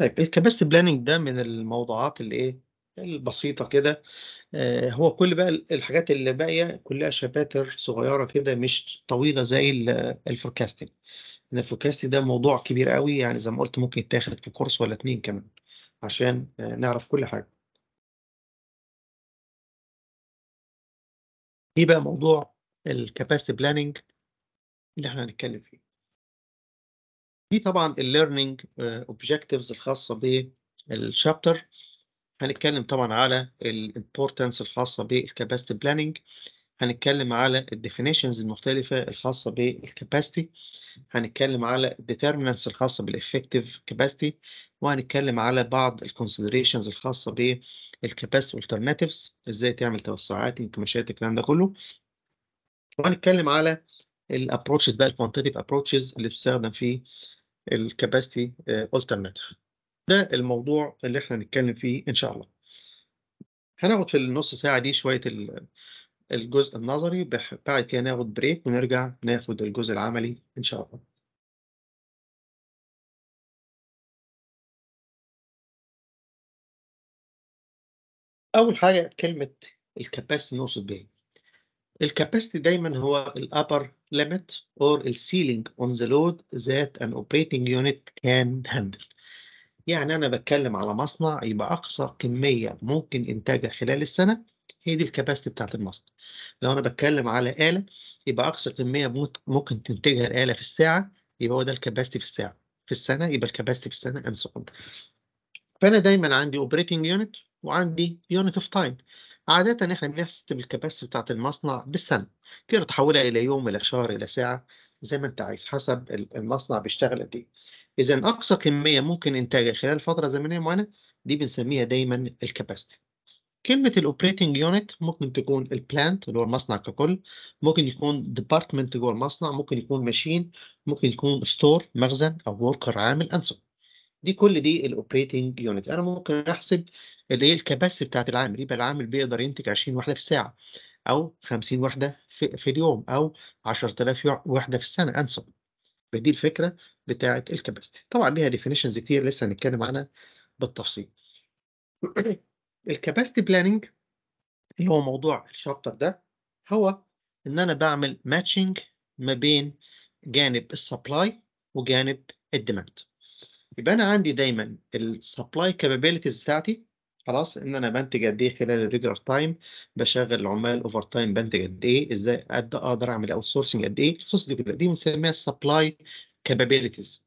طيب الكباستي بلاننج ده من الموضوعات اللي ايه البسيطة كده آه، هو كل بقى الحاجات اللي باقية كلها شباتر صغيرة كده مش طويلة زي الفوركاستنج ان الفوركاستنج ده موضوع كبير قوي يعني زي ما قلت ممكن يتاخد في كورس ولا اتنين كمان عشان آه، نعرف كل حاجة ايه بقى موضوع الكباستي بلاننج اللي احنا هنتكلم فيه دي طبعا الليرنينج اوبجكتيفز uh, الخاصه بالشابتر هنتكلم طبعا على الامبورتنس الخاصه بالكاباسيتي بلاننج هنتكلم على الديفينيشنز المختلفه الخاصه بالكاباسيتي هنتكلم على الديتيرمينانس الخاصه بالافكتيف كاباسيتي وهنتكلم على بعض الكونسيدريشنز الخاصه بالكاباسيتي والترناتيفز ازاي تعمل توسعات انكماشات الكلام ده كله وهنتكلم على الابروتشز بقى الكوانتيتيف ابروتشز اللي بتستخدم في الكاباسيتي الترناتيف آه، ده الموضوع اللي احنا هنتكلم فيه ان شاء الله هناخد في النص ساعه دي شويه الجزء النظري بعد كده ناخد بريك ونرجع ناخد الجزء العملي ان شاء الله اول حاجه كلمه الكاباسيتي نقصد بيه الكاباسيتي دايما هو الابر limit or ceiling on the load that an operating unit can handle يعني أنا بتكلم على مصنع يبقى أقصى كمية ممكن إنتاجها خلال السنة هي دي الكباستي بتاعت المصنع لو أنا بتكلم على آلة يبقى أقصى كمية ممكن تنتجها الآلة في الساعة يبقى هو ده الكباستي في الساعة في السنة يبقى الكباستي في السنة and so on فأنا دايما عندي operating unit وعندي unit of time عادة إحنا بنحسب الكباسيتي بتاعة المصنع بالسنة، تقدر تحولها إلى يوم إلى شهر إلى ساعة زي ما أنت عايز حسب المصنع بيشتغل قد إيه. إذا أقصى كمية ممكن إنتاجها خلال فترة زمنية معينة دي بنسميها دايما الكباسيتي. كلمة الأوبريتنج يونت ممكن تكون البلانت اللي هو المصنع ككل، ممكن يكون ديبارتمنت جوه المصنع، ممكن يكون ماشين، ممكن يكون ستور مخزن أو وركر عامل أنسب. دي كل دي الاوبريتنج يونت انا ممكن احسب اللي هي الكباسيتي بتاعت العامل يبقى العامل بيقدر ينتج 20 وحده في الساعه او 50 وحده في, في اليوم او 10000 وحده في السنه انسب دي الفكره بتاعه الكباسيتي طبعا ليها ديفينيشنز كتير لسه هنتكلم عنها بالتفصيل الكباسيتي بلاننج اللي هو موضوع الشابتر ده هو ان انا بعمل ماتشنج ما بين جانب السبلاي وجانب الديماند يبقى انا عندي دايما السبلاي كابابيلتيز بتاعتي خلاص ان انا بنتج قد ايه خلال الريجولار تايم بشغل العمال اوفر تايم بنتج قد ايه ازاي قد اقدر اعمل اوت سورسنج قد ايه الخصوص دي كده دي بنسميها السبلاي كابابيلتيز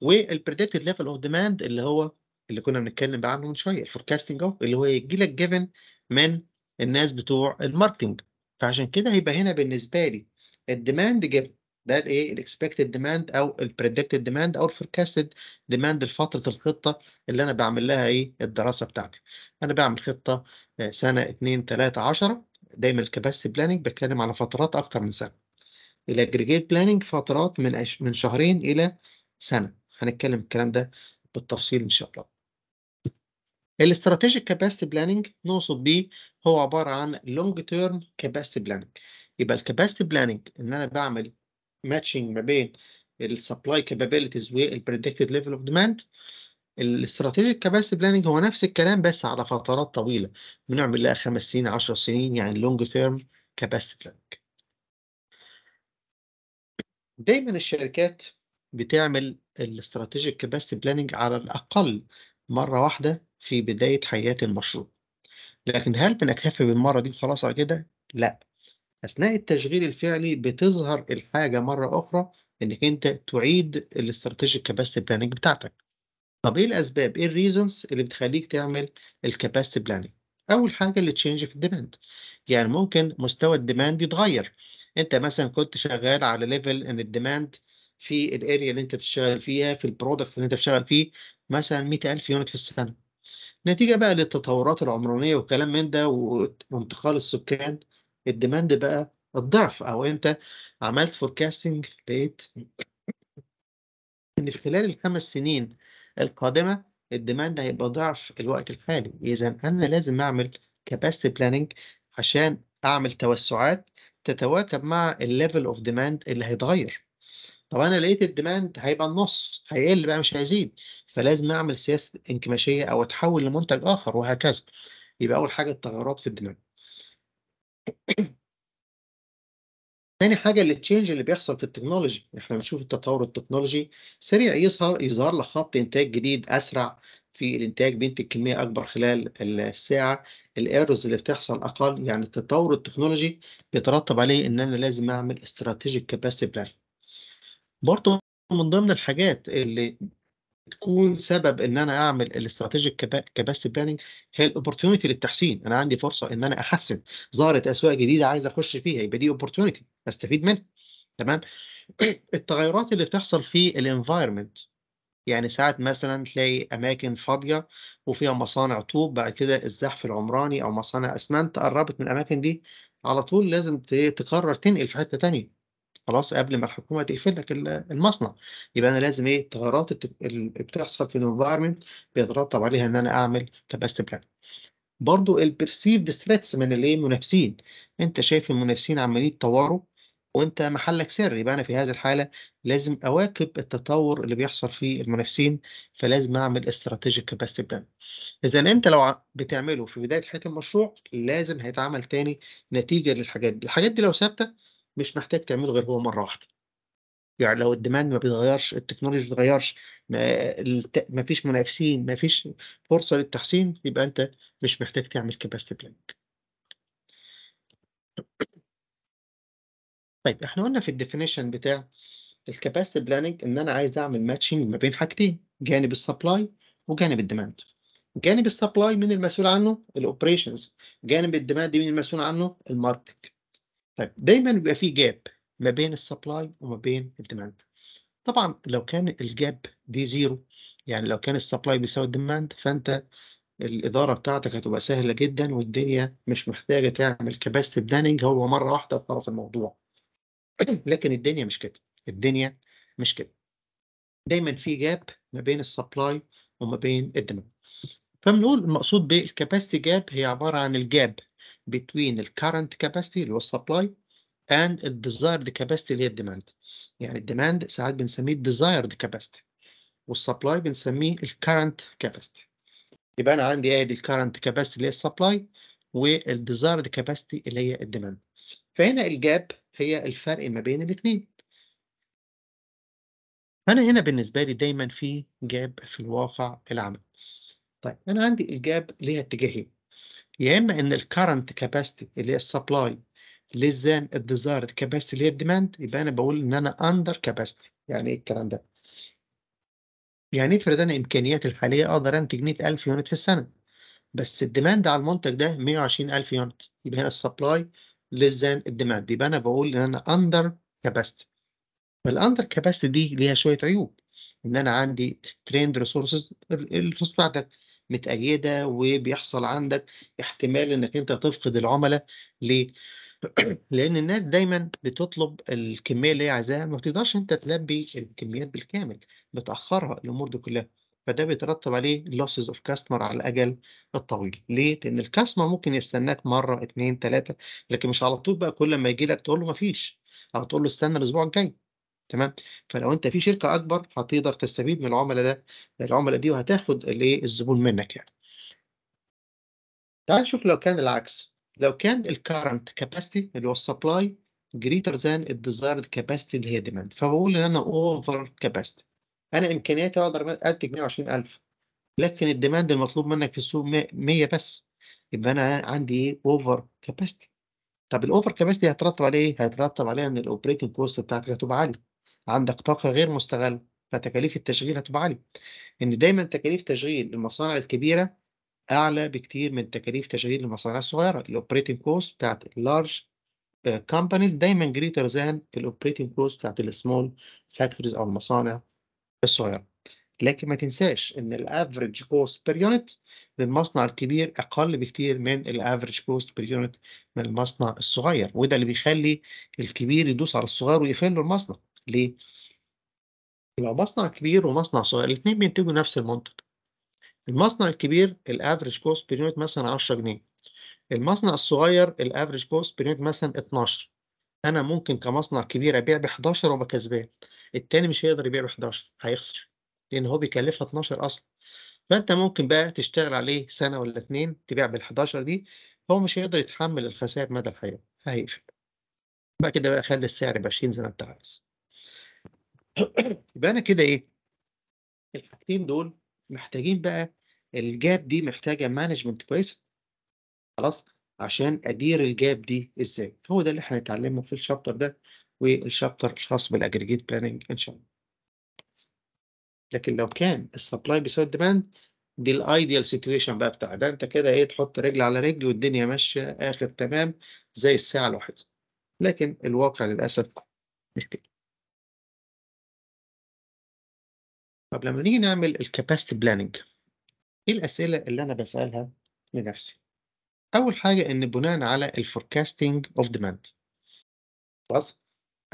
والبريدكتد ليفل اوف ديماند اللي هو اللي كنا بنتكلم بقى عنه من شويه الفوركاستنج اهو اللي هو يجي لك جيفن من الناس بتوع الماركتنج فعشان كده هيبقى هنا بالنسبه لي الديماند جيفن ده الايه الاكسبكتد ديماند او البريدكتد ديماند او الفوركاستد ديماند لفتره الخطه اللي انا بعمل لها ايه الدراسه بتاعتي انا بعمل خطه آه، سنه 2 3 10 دايما الكباسيتي بلاننج بتكلم على فترات اكتر من سنه الاجريجيت بلاننج فترات من من شهرين الى سنه هنتكلم الكلام ده بالتفصيل ان شاء الله الاستراتيجيك كاباسيتي بلاننج نقصد بيه هو عباره عن لونج تيرم كاباسيتي بلاننج يبقى الكاباسيتي بلاننج ان انا بعمل ماتشنج ما بين السبلاي كابابيلتيز والبريدكتد ليفل اوف ديماند الاستراتيجيك كاباسيتي بلاننج هو نفس الكلام بس على فترات طويله بنعمل لها خمس سنين 10 سنين يعني لونج تيرم كاباسيتي بلاننج دايما الشركات بتعمل الاستراتيجيك كاباسيتي بلاننج على الاقل مره واحده في بدايه حياه المشروع لكن هل بنكتفي بالمره دي وخلاص على كده لا أثناء التشغيل الفعلي بتظهر الحاجة مرة أخرى إنك أنت تعيد الاستراتيجيك كاباسيتي بلاننج بتاعتك. طب إيه الأسباب؟ إيه الريزونز اللي بتخليك تعمل الكاباسيتي بلاننج؟ أول حاجة التشينج في الديماند. يعني ممكن مستوى الديماند يتغير. أنت مثلا كنت شغال على ليفل إن الديماند في الاريا اللي انت بتشتغل فيها في البرودكت اللي انت بتشتغل فيه مثلا 100000 يونت في السنه نتيجه بقى للتطورات العمرانيه والكلام من ده وانتقال السكان الديماند بقى الضعف او انت عملت فوركاستنج لقيت ان في خلال الخمس سنين القادمه الديماند هيبقى ضعف الوقت الحالي اذا انا لازم اعمل كاباسيتي بلاننج عشان اعمل توسعات تتواكب مع الليفل اوف ديماند اللي هيتغير طب انا لقيت الديماند هيبقى النص هيقل بقى مش هيزيد فلازم اعمل سياسه انكماشيه او اتحول لمنتج اخر وهكذا يبقى اول حاجه التغيرات في الديماند تاني حاجة التشينج اللي بيحصل في التكنولوجي، إحنا بنشوف التطور التكنولوجي سريع يظهر يظهر لك خط إنتاج جديد أسرع في الإنتاج بينتج كمية أكبر خلال الساعة، الايرورز اللي بتحصل أقل، يعني التطور التكنولوجي بيترتب عليه إن أنا لازم أعمل استراتيجيك كاباستي بلان. برضه من ضمن الحاجات اللي تكون سبب ان انا اعمل الاستراتيجيك كاباسيتي بلاننج هي الاوبورتيونيتي للتحسين انا عندي فرصه ان انا احسن ظهرت اسواق جديده عايز اخش فيها يبقى دي اوبورتيونيتي استفيد منها تمام التغيرات اللي بتحصل في الانفايرمنت يعني ساعات مثلا تلاقي اماكن فاضيه وفيها مصانع طوب بعد كده الزحف العمراني او مصانع اسمنت قربت من الاماكن دي على طول لازم تقرر تنقل في حته ثانيه خلاص قبل ما الحكومه تقفل لك المصنع يبقى انا لازم ايه التغيرات اللي بتحصل في الانفايرمنت بيترتب عليها ان انا اعمل كباستي بلان برضو البرسيفد ستريتس من الايه منافسين انت شايف المنافسين عمالين يتطوروا وانت محلك سر يبقى انا في هذه الحاله لازم اواكب التطور اللي بيحصل في المنافسين فلازم اعمل استراتيجيك كاباسيتي بلان اذا انت لو بتعمله في بدايه حياه المشروع لازم هيتعمل تاني نتيجه للحاجات دي الحاجات دي لو ثابته مش محتاج تعمله غير هو مره واحده يعني لو الديماند ما بيتغيرش التكنولوجي ما بيتغيرش ما فيش منافسين ما فيش فرصه للتحسين يبقى انت مش محتاج تعمل كاباسيتي بلانك طيب احنا قلنا في الديفينيشن بتاع الكاباسيتي بلاننج ان انا عايز اعمل ماتشنج ما بين حاجتين جانب السبلاي وجانب الديماند جانب السبلاي مين المسؤول عنه الاوبريشنز جانب الديماند مين المسؤول عنه الماركتنج طيب دايما بيبقى في جاب ما بين السبلاي وما بين الديماند طبعا لو كان الجاب دي زيرو يعني لو كان السبلاي بيساوي الديماند فانت الاداره بتاعتك هتبقى سهله جدا والدنيا مش محتاجه تعمل كباست بلاننج هو مره واحده خلاص الموضوع لكن الدنيا مش كده الدنيا مش كده دايما في جاب ما بين السبلاي وما بين الديماند فبنقول المقصود بالكباستي جاب هي عباره عن الجاب between the current capacity اللي هو supply and the desired capacity اللي هي demand يعني demand ساعات بنسميه desired capacity supply بنسميه ال current capacity يبقى انا عندي ادي ال current capacity اللي هي supply وال desired capacity اللي هي demand فهنا الجاب هي الفرق ما بين الاثنين انا هنا بالنسبه لي دايما في جاب في الواقع العمل طيب انا عندي الجاب ليها اتجاهين يا اما ان الكرنت كاباسيتي اللي هي السبلاي ليس زان الديزايرد كاباسيتي اللي هي الديماند يبقى انا بقول ان انا اندر كاباسيتي يعني ايه الكلام ده يعني افرض انا امكانياتي الحاليه اقدر انتج 100000 يونت في السنه بس الديماند على المنتج ده 120000 يونت يبقى هنا السبلاي ليس زان الديماند يبقى انا بقول ان انا اندر كاباسيتي فالاندر كاباسيتي دي ليها شويه عيوب ان انا عندي ستريند ريسورسز الريسورس بتاعتك متأيدة وبيحصل عندك احتمال انك انت تفقد العملاء ليه؟ لان الناس دايما بتطلب الكمية اللي هي عايزاها ما بتقدرش انت تلبي الكميات بالكامل بتأخرها الامور دي كلها فده بيترتب عليه losses of customer على الأجل الطويل ليه؟ لأن الكاستمر ممكن يستناك مرة اتنين تلاتة لكن مش على طول بقى كل ما يجي لك تقول له فيش أو تقول له استنى الأسبوع الجاي تمام فلو انت في شركه اكبر هتقدر تستفيد من العملاء ده العملاء دي وهتاخد الايه الزبون منك يعني تعال نشوف لو كان العكس لو كان الكارنت كاباسيتي اللي هو السبلاي جريتر ذان الديزايرد كاباسيتي اللي هي ديماند فبقول ان انا اوفر كاباسيتي انا امكانياتي اقدر انتج 120000 لكن الديماند المطلوب منك في السوق 100 بس يبقى انا عندي ايه اوفر كاباسيتي طب الاوفر كاباسيتي هيترتب عليه ايه؟ هيترتب عليه ان الاوبريتنج كوست بتاعتك هتبقى عاليه عندك طاقة غير مستغلة فتكاليف التشغيل هتبقى عالية إن دايما تكاليف تشغيل المصانع الكبيرة أعلى بكتير من تكاليف تشغيل المصانع الصغيرة الأوبريتنج كوست بتاعت اللارج آه، كومبانيز دايما جريتر ذان الأوبريتنج كوست بتاعت السمول فاكتوريز أو المصانع الصغيرة لكن ما تنساش إن الأفريج كوست بير يونت للمصنع الكبير أقل بكتير من الأفريج كوست بير يونت من المصنع الصغير وده اللي بيخلي الكبير يدوس على الصغير ويقفل له المصنع ليه؟ يبقى مصنع كبير ومصنع صغير الاثنين بينتجوا نفس المنتج المصنع الكبير الافريج كوست بير يونت مثلا 10 جنيه المصنع الصغير الافريج كوست بير يونت مثلا 12 انا ممكن كمصنع كبير ابيع ب 11 وابقى كسبان الثاني مش هيقدر يبيع ب 11 هيخسر لان هو بيكلفها 12 اصلا فانت ممكن بقى تشتغل عليه سنه ولا اثنين تبيع بال 11 دي هو مش هيقدر يتحمل الخسائر مدى الحياه هيقفل بقى كده بقى خلي السعر ب 20 زي ما انت عايز يبقى انا كده ايه الحاجتين دول محتاجين بقى الجاب دي محتاجه مانجمنت كويسه خلاص عشان ادير الجاب دي ازاي هو ده اللي احنا هنتعلمه في الشابتر ده والشابتر الخاص بالاجريجيت بلاننج ان شاء الله لكن لو كان السبلاي بيساوي الديماند دي الايديال سيتويشن بقى بتاع ده انت كده ايه تحط رجل على رجل والدنيا ماشيه اخر تمام زي الساعه الواحده لكن الواقع للاسف مش كده طب لما نيجي نعمل الكاباسيتي بلاننج ايه الاسئله اللي انا بسالها لنفسي اول حاجه ان بناء على الفوركاستنج اوف ديماند خلاص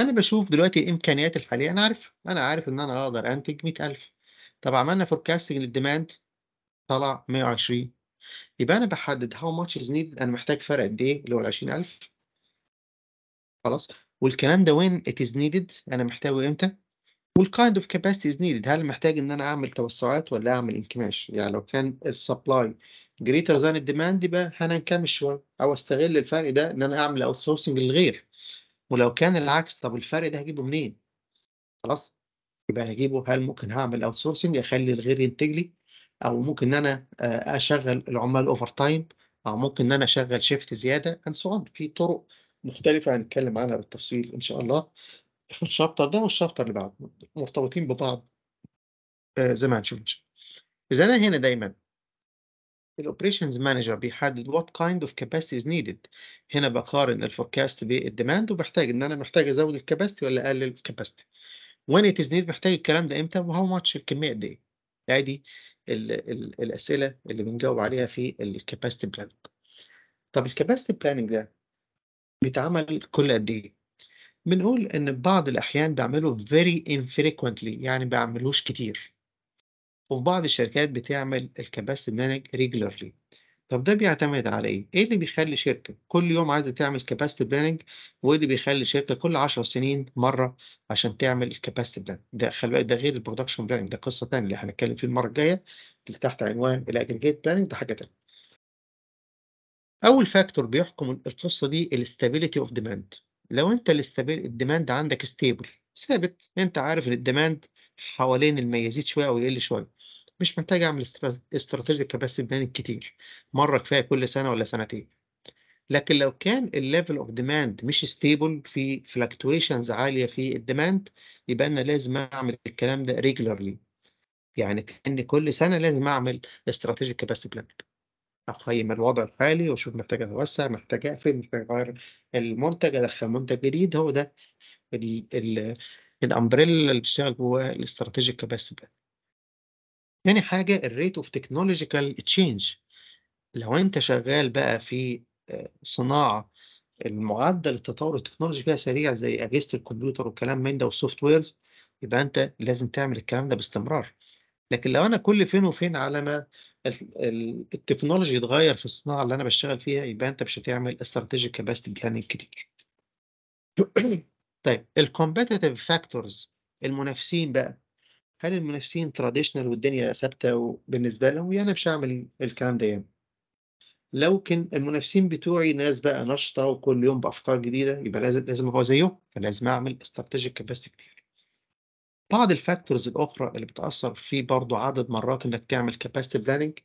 انا بشوف دلوقتي الامكانيات الحاليه انا عارف انا عارف ان انا اقدر انتج 100000 طب عملنا فوركاستنج للديماند طلع 120 يبقى انا بحدد هاو ماتش از نيد انا محتاج فرق قد ايه اللي هو ال 20000 خلاص والكلام ده وين ات از نيدد انا محتاجه امتى والكايند اوف كاباسيتي needed هل محتاج ان انا اعمل توسعات ولا اعمل انكماش يعني لو كان السبلاي جريتر ذان الديماند يبقى هننكمش شويه او استغل الفرق ده ان انا اعمل اوت سورسنج للغير ولو كان العكس طب الفرق ده هجيبه منين خلاص يبقى هجيبه هل ممكن هعمل اوت سورسنج اخلي الغير ينتج لي او ممكن ان انا آه، اشغل العمال اوفر تايم او ممكن ان انا اشغل شيفت زياده اند سو في طرق مختلفه هنتكلم عنها بالتفصيل ان شاء الله في الشابتر ده والشابتر اللي بعده مرتبطين ببعض آه، زي ما هنشوف ان شاء الله اذا انا هنا دايما الاوبريشنز مانجر بيحدد وات كايند اوف كاباسيتي از نيدد هنا بقارن الفوركاست بالديماند وبحتاج ان انا محتاج ازود الكاباستي ولا اقلل الكاباستي. وين ات از نيد محتاج الكلام ده امتى وهاو ماتش الكميه قد ايه ادي الاسئله اللي بنجاوب عليها في الكاباستي بلاننج طب الكاباستي بلاننج ده بيتعمل كل قد ايه بنقول إن بعض الأحيان بيعملوا very infrequently يعني ما بيعملوش كتير وفي بعض الشركات بتعمل الكباستي مانج ريجلرلي طب ده بيعتمد على ايه؟ ايه اللي بيخلي شركه كل يوم عايزه تعمل كباستي بلاننج وايه اللي بيخلي شركه كل 10 سنين مره عشان تعمل الكباستي بلاننج؟ ده خلي بالك ده غير البرودكشن بلاننج ده قصه ثانيه اللي هنتكلم فيه المره الجايه اللي تحت عنوان الاجريجيت بلاننج ده حاجه ثانيه. اول فاكتور بيحكم القصه دي الاستابيليتي اوف ديماند لو انت الديماند عندك ستيبل ثابت انت عارف ان الديماند حوالين الما يزيد شويه او يقل شويه مش محتاج اعمل استراتيجي كاباسيتي بلاننج كتير مره كفايه كل سنه ولا سنتين لكن لو كان الليفل اوف ديماند مش ستيبل في فلكتويشنز عاليه في الديماند يبقى انا لازم اعمل الكلام ده ريجولارلي يعني كان كل سنه لازم اعمل استراتيجيك كاباسيتي بلاننج أقيم الوضع الحالي وأشوف محتاج أتوسع، محتاج أقفل، محتاج أغيّر المنتج، أدخّل منتج جديد، هو ده الأمبريلا اللي بتشتغل جواه الاستراتيجيك capacity تاني حاجة الريت of technological change لو أنت شغال بقى في آه، صناعة المُعدّل التطوّر التكنولوجي فيها سريع زي أجهزة الكمبيوتر والكلام من ده ويرز يبقى أنت لازم تعمل الكلام ده باستمرار. لكن لو انا كل فين وفين على ما التكنولوجي يتغير في الصناعه اللي انا بشتغل فيها يبقى انت مش هتعمل استراتيجيك كاباسيتي بلاننج كتير. طيب الكومبيتيتيف فاكتورز المنافسين بقى هل المنافسين تراديشنال والدنيا ثابته بالنسبه لهم يعني مش هعمل الكلام ده يعني. لو كان المنافسين بتوعي ناس بقى نشطه وكل يوم بافكار جديده يبقى لازم لازم ابقى زيهم فلازم اعمل استراتيجيك كاباسيتي كتير. بعض الفاكتورز الأخرى اللي بتأثر في برضه عدد مرات إنك تعمل كاباستي بلاننج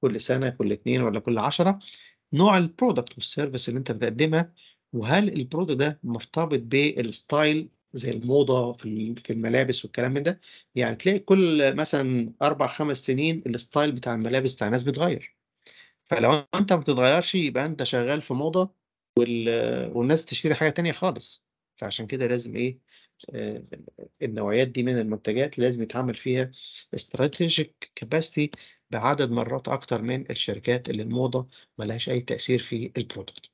كل سنة كل اتنين ولا كل عشرة نوع البرودكت والسيرفيس اللي أنت بتقدمها وهل البرودكت ده مرتبط بالستايل زي الموضة في الملابس والكلام من ده يعني تلاقي كل مثلا أربع خمس سنين الستايل بتاع الملابس بتاع الناس بيتغير فلو أنت ما بتتغيرش يبقى أنت شغال في موضة والناس تشتري حاجة تانية خالص فعشان كده لازم إيه آه، النوعيات دي من المنتجات لازم يتعمل فيها استراتيجيك كاباسيتي بعدد مرات اكتر من الشركات اللي الموضه ملهاش اي تاثير في البرودكت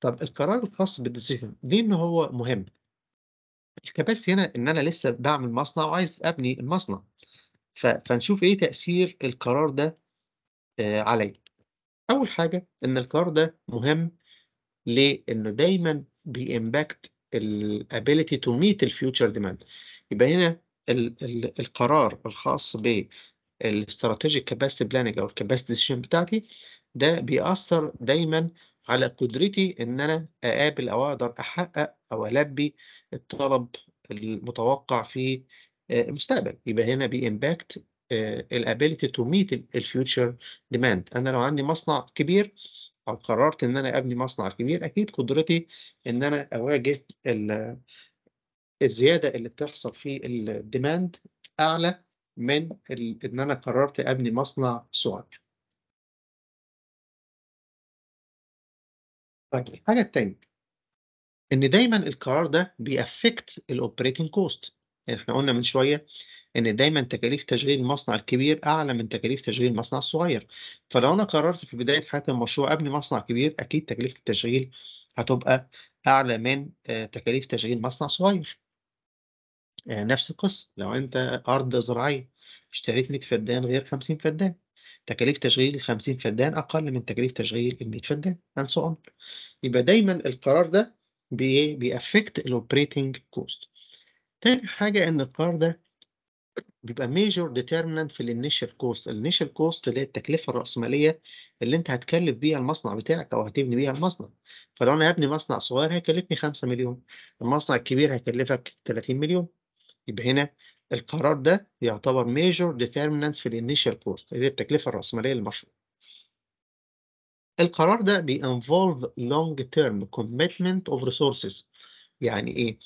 طب القرار الخاص بالديسيجن ليه ان هو مهم الكاباستي هنا ان انا لسه بعمل مصنع وعايز ابني المصنع فنشوف ايه تاثير القرار ده آه، عليا اول حاجه ان القرار ده مهم لانه دايما بيمباكت الابيليتي ability to meet ديماند future demand يبقى هنا الـ الـ القرار الخاص بالاستراتيجيك strategic بلاننج أو الكاباسيتي ديشن بتاعتي ده بيأثر دايما على قدرتي إن أنا أقابل أو أقدر أحقق أو ألبي الطلب المتوقع في المستقبل يبقى هنا بإمباكت الابيليتي تو ميت الفيوتشر ديماند انا لو عندي مصنع كبير او قررت ان انا ابني مصنع كبير اكيد قدرتي ان انا اواجه الزياده اللي بتحصل في الديماند اعلى من ان انا قررت ابني مصنع صغير طيب الحاجه التانية ان دايما القرار ده بيأفكت الاوبريتنج كوست يعني احنا قلنا من شويه ان دايما تكاليف تشغيل المصنع الكبير اعلى من تكاليف تشغيل المصنع الصغير فلو انا قررت في بدايه حياه المشروع ابني مصنع كبير اكيد تكلفه التشغيل هتبقى اعلى من آه، تكاليف تشغيل مصنع صغير آه، نفس القصه لو انت ارض زراعيه اشتريت 100 فدان غير 50 فدان تكاليف تشغيل ال 50 فدان اقل من تكاليف تشغيل ال 100 فدان and سو اون يبقى دايما القرار ده بيأفكت الاوبريتنج كوست تاني حاجه ان القرار ده بيبقى ميجور ديترمنت في الانيشال كوست الانيشال كوست اللي هي التكلفه الراسماليه اللي انت هتكلف بيها المصنع بتاعك او هتبني بيها المصنع فلو انا هبني مصنع صغير هيكلفني 5 مليون المصنع الكبير هيكلفك 30 مليون يبقى هنا القرار ده يعتبر ميجور ديترمنت في الانيشال كوست اللي هي التكلفه الراسماليه للمشروع القرار ده بينفولف لونج تيرم كوميتمنت اوف ريسورسز يعني ايه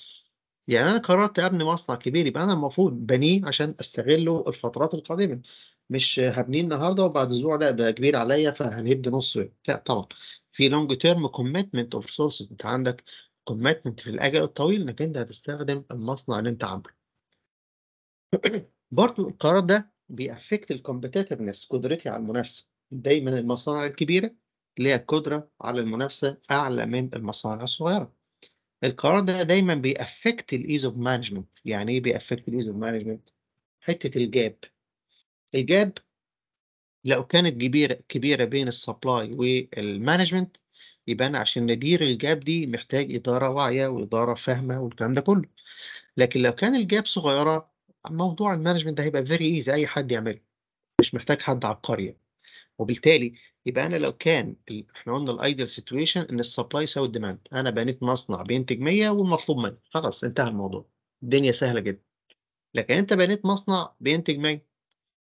يعني أنا قررت أبني مصنع كبير يبقى أنا المفروض بنيه عشان أستغله الفترات القادمة، مش هبنيه النهارده وبعد أسبوع لأ ده كبير عليا فهنهد نصه، لأ طبعًا في لونج تيرم كوميتمنت اوف ريسورسز أنت عندك كوميتمنت في الأجل الطويل إنك أنت هتستخدم المصنع اللي أنت عامله. برضه القرار ده بيأفكت الكومبيتيتفنس قدرتي على المنافسة، دايمًا المصانع الكبيرة ليها قدرة على المنافسة أعلى من المصانع الصغيرة. القرار ده دايما بيأفكت الايز اوف مانجمنت يعني ايه بيأفكت الايز اوف مانجمنت حته الجاب الجاب لو كانت كبيره كبيره بين السبلاي والمانجمنت يبقى انا عشان ندير الجاب دي محتاج اداره واعيه واداره فاهمه والكلام ده كله لكن لو كان الجاب صغيره موضوع المانجمنت ده هيبقى فيري ايزي اي حد يعمله مش محتاج حد عبقري يعني. وبالتالي يبقى انا لو كان احنا قلنا الايدل سيتويشن ان السبلاي يساوي الديماند انا بنيت مصنع بينتج 100 والمطلوب مني خلاص انتهى الموضوع الدنيا سهله جدا لكن انت بنيت مصنع بينتج 100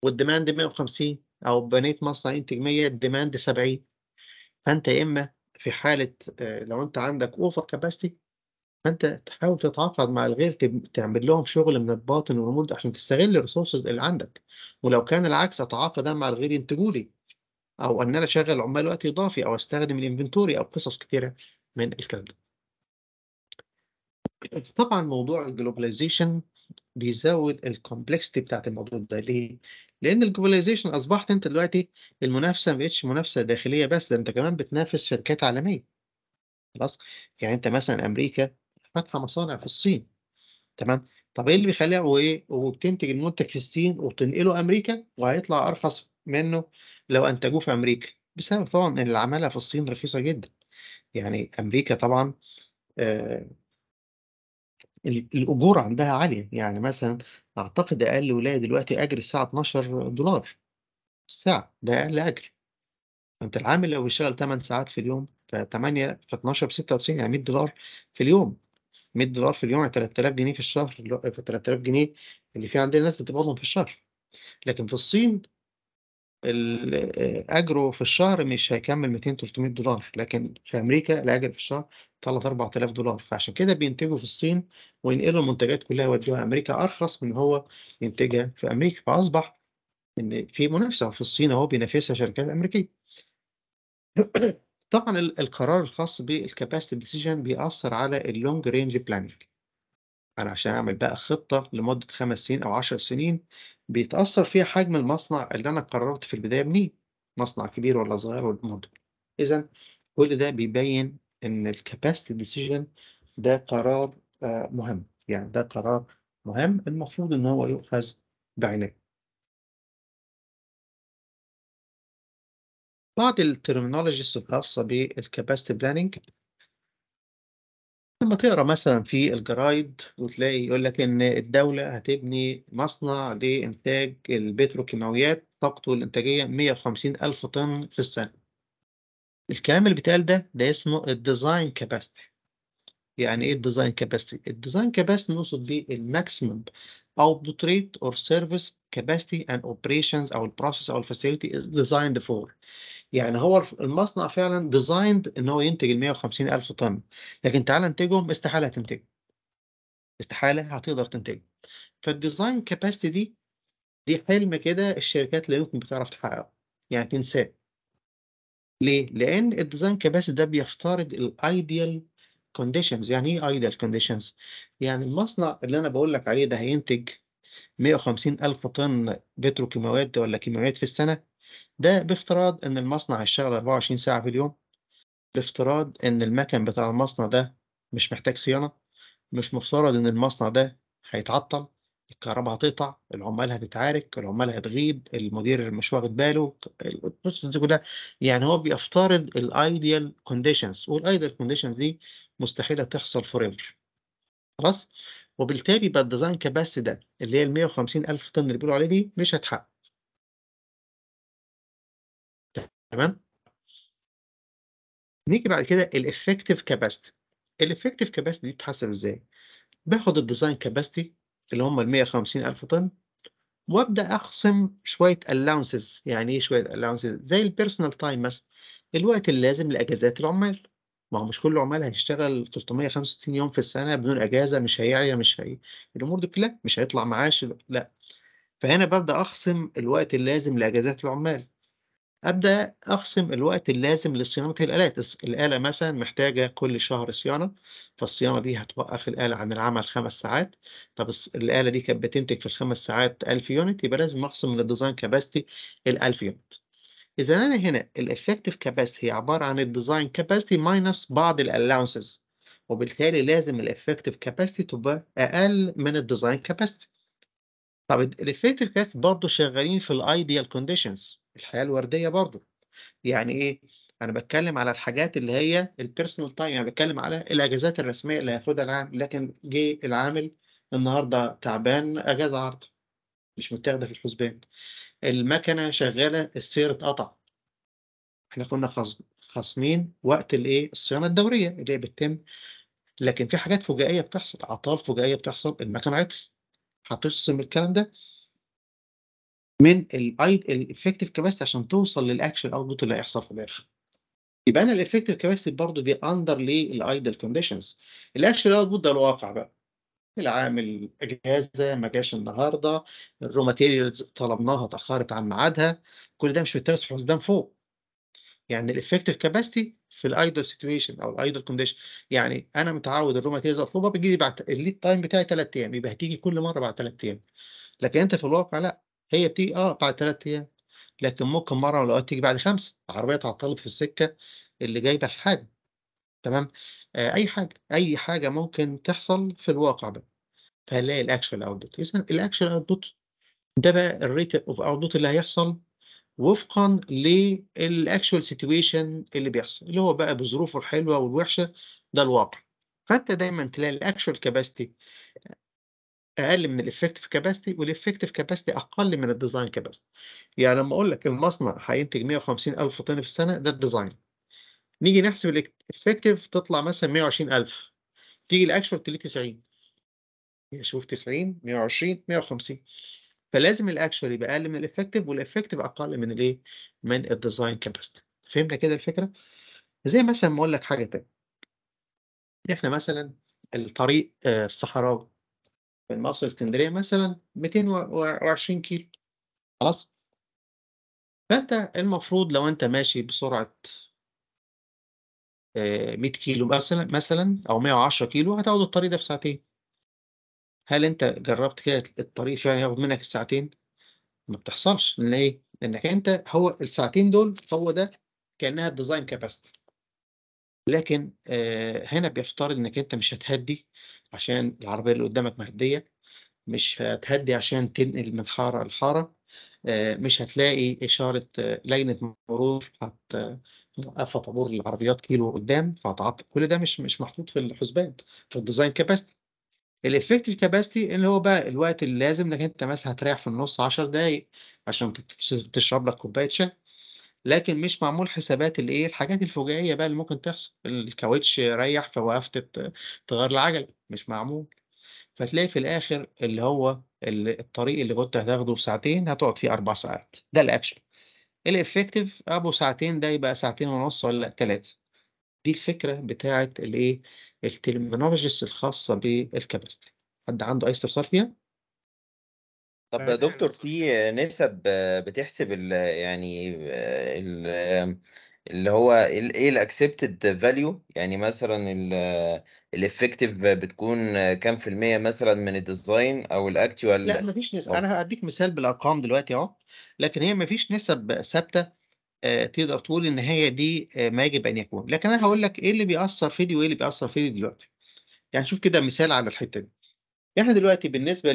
والديماند 150 او بنيت مصنع ينتج 100 الديماند 70 فانت يا اما في حاله آه، لو انت عندك اوفر كاباسيتي فانت تحاول تتعاقد مع الغير تعمل لهم شغل من الباطن والريموت عشان تستغل الريسورسز اللي عندك ولو كان العكس اتعاقد انا مع الغير ينتجوا لي او ان انا اشغل عمال وقت اضافي او استخدم الانفنتوري او قصص كتيره من الكلام ده طبعا موضوع الجلوباليزيشن بيزود الكومبلكسيتي بتاعت الموضوع ده ليه؟ لان الجلوباليزيشن اصبحت انت دلوقتي المنافسه ما بقتش منافسه داخليه بس ده انت كمان بتنافس شركات عالميه خلاص يعني انت مثلا امريكا فاتحه مصانع في الصين تمام طب ايه اللي بيخليها وايه وبتنتج المنتج في الصين وبتنقله امريكا وهيطلع ارخص منه لو أنتجوه في أمريكا، بسبب طبعًا إن العمالة في الصين رخيصة جدًا، يعني أمريكا طبعًا آه، الأجور عندها عالية، يعني مثلًا أعتقد أقل ولاية دلوقتي أجر الساعة $12 دولار الساعة، ده أقل أجر. فأنت العامل لو بيشتغل 8 ساعات في اليوم ف8 ف12 ب96 يعني $100 دولار في اليوم، $100 دولار في اليوم يعني 3000 جنيه في الشهر، ف3000 جنيه اللي في عندنا ناس بتقبضهم في الشهر. لكن في الصين اجره في الشهر مش هيكمل 200 300 دولار لكن في امريكا الاجر في الشهر 3 4000 دولار فعشان كده بينتجوا في الصين وينقلوا المنتجات كلها ويودوها امريكا ارخص من هو ينتجها في امريكا فاصبح ان في منافسه في الصين اهو بينافسها شركات امريكيه طبعا القرار الخاص بالكاباسيتي ديسيجن بيأثر على اللونج رينج بلاننج انا عشان اعمل بقى خطه لمده خمس سنين او عشر سنين بيتأثر فيها حجم المصنع اللي أنا قررت في البداية منين مصنع كبير ولا صغير ولا مودل إذا كل ده بيبين إن الكاباسيتي ديسيجن ده قرار آه، مهم يعني ده قرار مهم المفروض إن هو يؤخذ بعناية بعض الترمينولوجيز الخاصة بالكاباسيتي بلاننج لما تقرا مثلًا في الجرايد وتلاقي يقول لك إن الدولة هتبني مصنع لإنتاج البتروكيماويات طاقته الإنتاجية 150 الف طن في السنة. الكلام اللي بيتقال ده، ده اسمه الديزاين capacity. يعني إيه الديزاين capacity؟ الديزاين capacity نقصد بيه الماكسيمم output rate or service capacity and operations أو البروسيس أو الفاسيلتي is designed for. يعني هو المصنع فعلا ديزايند ان هو ينتج ال 150 الف طن لكن تعالى انتجهم استحاله تنتج استحاله هتقدر تنتج فالديزاين كاباسيتي دي دي حلم كده الشركات لا يمكن بتعرف تحققه يعني تنساه ليه؟ لأن الديزاين كاباسيتي ده بيفترض الايديال كونديشنز يعني ايه ايديال كونديشنز؟ يعني المصنع اللي انا بقول لك عليه ده هينتج 150 ألف طن بتروكيماويات ولا كيماويات في السنة ده بافتراض إن المصنع هيشتغل 24 ساعة في اليوم، بافتراض إن المكن بتاع المصنع ده مش محتاج صيانة، مش مفترض إن المصنع ده هيتعطل، الكهرباء هتقطع، العمال هتتعارك، العمال هتغيب، المدير مش واخد باله، القصص دي كلها يعني هو بيفترض الأيديال كونديشنز والأيديال كونديشنز دي مستحيلة تحصل فور ايفر خلاص؟ وبالتالي بقى الديزاين كباس ده اللي هي ال 150 ألف طن اللي بيقولوا عليه دي مش هتحقق تمام نيجي بعد كده الافكتيف كاباسيتي الافكتيف كاباسيتي دي بتتحسب ازاي باخد الديزاين كاباسيتي اللي هم ال الف طن وابدا اقسم شويه الاونسز يعني ايه شويه الاونسز زي البيرسونال تايم مثلا الوقت اللازم لاجازات العمال ما هو مش كل العمال هيشتغل 365 يوم في السنه بدون اجازه مش هيعيا مش هي الامور دي كلها مش هيطلع معاش لا فهنا ببدا اقسم الوقت اللازم لاجازات العمال ابدا اقسم الوقت اللازم لصيانه الالات الاله مثلا محتاجه كل شهر صيانه فالصيانه دي هتوقف الاله عن العمل خمس ساعات طب الاله دي كانت بتنتج في الخمس ساعات 1000 يونت يبقى لازم اقسم من الديزاين كاباسيتي ال 1000 يونت اذا انا هنا الافكتيف كاباسيتي هي عباره عن الديزاين كاباسيتي ماينس بعض الالاونسز وبالتالي لازم الافكتيف كاباسيتي تبقى اقل من الديزاين كاباسيتي طب الريفليكتيف جاز برضه شغالين في الايديال كونديشنز الحياه الورديه برضه يعني ايه انا بتكلم على الحاجات اللي هي البيرسونال تايم يعني بتكلم على الاجازات الرسميه اللي هياخدها العامل لكن جه العامل النهارده تعبان اجازه عرض مش متاخده في الحسبان المكنه شغاله السير اتقطع احنا كنا خاصمين وقت الايه الصيانه الدوريه اللي هي بتتم لكن في حاجات فجائيه بتحصل اعطال فجائيه بتحصل المكنه عطل هتخصم الكلام ده من الافكتيف كاباسيتي عشان توصل للاكشن اوت بوت اللي هيحصل في الاخر يبقى انا الافكتيف كاباسيتي برضه دي اندر للايدل كونديشنز الاكشن اوت بوت ده الواقع بقى العامل اجازه ما جاش النهارده الرو ماتيريالز طلبناها اتاخرت عن ميعادها كل ده مش بيتوسع قدام فوق يعني الافكتيف كاباسيتي في الايدل سيتويشن او الايدل كونديشن يعني انا متعود الروماتيز اطلبها بتجي لي بعد الليد تايم بتاعي ثلاث ايام يبقى هتيجي كل مره بعد ثلاث ايام لكن انت في الواقع لا هي بتيجي اه بعد ثلاث ايام لكن ممكن مره من الاوقات تيجي بعد خمسه العربيه تعطلت في السكه اللي جايبه الحاجه تمام آه اي حاجه اي حاجه ممكن تحصل في الواقع بقى فهنلاقي الاكشوال اوتبوت اذا الاكشوال اوتبوت ده بقى الريت اوف اوتبوت اللي هيحصل وفقا للاكشوال سيتويشن اللي بيحصل اللي هو بقى بظروفه الحلوه والوحشه ده الواقع فانت دايما تلاقي الاكشوال كاباسيتي اقل من الافكتيف كاباسيتي والافكتيف كاباسيتي اقل من الديزاين كاباسيتي يعني لما اقول لك المصنع هينتج 150 الف طن في السنه ده الديزاين نيجي نحسب الافكتيف تطلع مثلا 120 الف تيجي الاكشوال تلاقي 90 شوف 90 120 150 فلازم الاكشوال يبقى اقل من الافكتيف والافكتيف اقل من الايه من الديزاين كاباسيتي فهمنا كده الفكره زي مثلا ما اقول لك حاجه تانية احنا مثلا الطريق آه، الصحراوي من مصر اسكندريه مثلا 220 كيلو خلاص فانت المفروض لو انت ماشي بسرعه 100 آه، كيلو مثلا مثلا او 110 كيلو هتاخد الطريق ده في ساعتين هل انت جربت كده الطريق فعلا ياخد منك الساعتين؟ ما بتحصلش لان ايه؟ لانك انت هو الساعتين دول هو ده كانها الديزاين كاباستي. لكن آه هنا بيفترض انك انت مش هتهدي عشان العربيه اللي قدامك مهديه مش هتهدي عشان تنقل من حاره لحاره آه مش هتلاقي اشاره آه لينه مرور هت طابور العربيات كيلو قدام فهتعطل كل ده مش مش محطوط في الحسبان في الديزاين كاباستي الeffective كاباستي اللي هو بقى الوقت اللي لازم انت مثلا هتريح في النص 10 دقايق عشان تشرب لك كوبايه شاي لكن مش معمول حسابات الايه الحاجات الفجائيه بقى اللي ممكن تحصل الكاوتش ريح فوقفت تغير العجله مش معمول فتلاقي في الاخر اللي هو الطريق اللي كنت هتاخده في ساعتين هتقعد فيه اربع ساعات ده الاكشن الافكتيف ابو ساعتين ده يبقى ساعتين ونص ولا ثلاثه دي الفكره بتاعه الايه التيرمينولوجيز الخاصه بالكابستري حد عنده اي استفسار فيها طب يا دكتور في نسب بتحسب الـ يعني الـ اللي هو ايه الاكسبتد فاليو يعني مثلا الافكتيف بتكون كام في المية مثلا من الديزاين او الاكتوال لا مفيش نسب انا هديك مثال بالارقام دلوقتي اهو لكن هي مفيش نسب ثابته آه، تقدر تقول إن هي دي آه، ما يجب أن يكون، لكن أنا هقول لك إيه اللي بيأثّر في دي وإيه اللي بيأثّر في دي دلوقتي. يعني شوف كده مثال على الحتّة دي. إحنا دلوقتي بالنسبة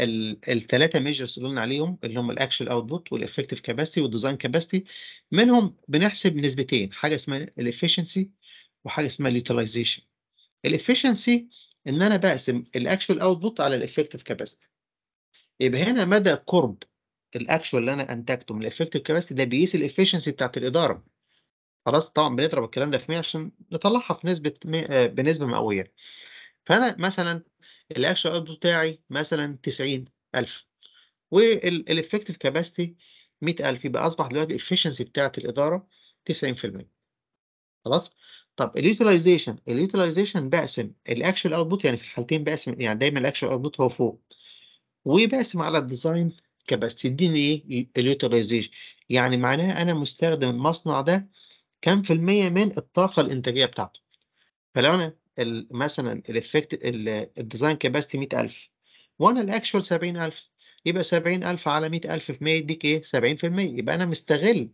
للثلاثه ميجرز اللي قُلنا عليهم اللي هم الاكشوال اوتبوت والافكتيف كاباسيتي والديزاين كاباسيتي منهم بنحسب نسبتين، حاجة اسمها الافشنسي وحاجة اسمها اليوتيلايزيشن الافشنسي إن أنا بقسم الاكشوال اوتبوت على الافكتيف كاباسيتي يبقى هنا مدى قُرب الاكشوال اللي انا انتجته من الافكتيف كاباسيتي ده بيقيس الافشنسي بتاعت الاداره خلاص طبعا بنضرب الكلام ده في 100 عشان نطلعها في نسبه مي... آه، بنسبه مئويه فانا مثلا الاكشوال اوت بتاعي مثلا 90000 والافكتيف كاباسيتي 100000 يبقى اصبح دلوقتي الافشنسي بتاعت الاداره 90% خلاص طب اليوتيلايزيشن اليوتيلايزيشن بقسم الاكشوال اوتبوت يعني في الحالتين بقسم يعني دايما الاكشوال اوتبوت هو فوق وبقسم على الديزاين كباستي تديني ايه اليوتيلايزيشن يعني معناها انا مستخدم المصنع ده كام في المية من الطاقة الإنتاجية بتاعته فلو أنا مثلا الإفكت الديزاين كاباستي 100000 وأنا الأكشوال 70000 يبقى 70000 على 100000 في 100 يديك إيه 70% يبقى أنا مستغل